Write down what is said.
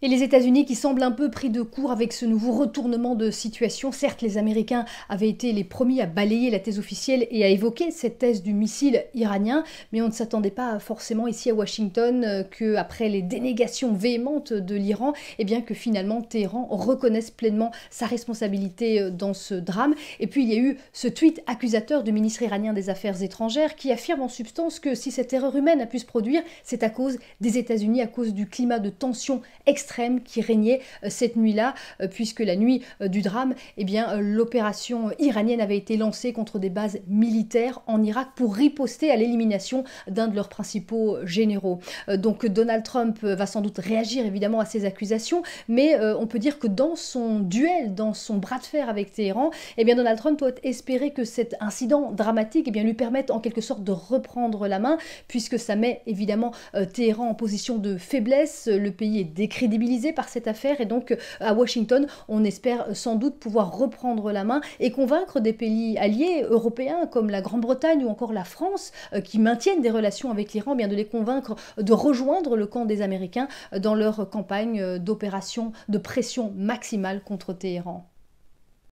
Et les États-Unis qui semblent un peu pris de court avec ce nouveau retournement de situation. Certes, les Américains avaient été les premiers à balayer la thèse officielle et à évoquer cette thèse du missile iranien, mais on ne s'attendait pas forcément ici à Washington euh, que, après les dénégations véhémentes de l'Iran, eh bien que finalement Téhéran reconnaisse pleinement sa responsabilité euh, dans ce drame. Et puis il y a eu ce tweet accusateur du ministre iranien des Affaires étrangères qui affirme en substance que si cette erreur humaine a pu se produire, c'est à cause des États-Unis, à cause du climat de tension extrême extrême qui régnait euh, cette nuit-là, euh, puisque la nuit euh, du drame, eh bien, l'opération iranienne avait été lancée contre des bases militaires en Irak pour riposter à l'élimination d'un de leurs principaux généraux. Donc Donald Trump va sans doute réagir évidemment à ces accusations, mais on peut dire que dans son duel, dans son bras de fer avec Téhéran, eh bien Donald Trump doit espérer que cet incident dramatique eh bien, lui permette en quelque sorte de reprendre la main, puisque ça met évidemment Téhéran en position de faiblesse, le pays est décrédibilisé mobilisés par cette affaire et donc euh, à Washington, on espère euh, sans doute pouvoir reprendre la main et convaincre des pays alliés européens comme la Grande-Bretagne ou encore la France euh, qui maintiennent des relations avec l'Iran, bien de les convaincre de rejoindre le camp des Américains dans leur campagne d'opération de pression maximale contre Téhéran.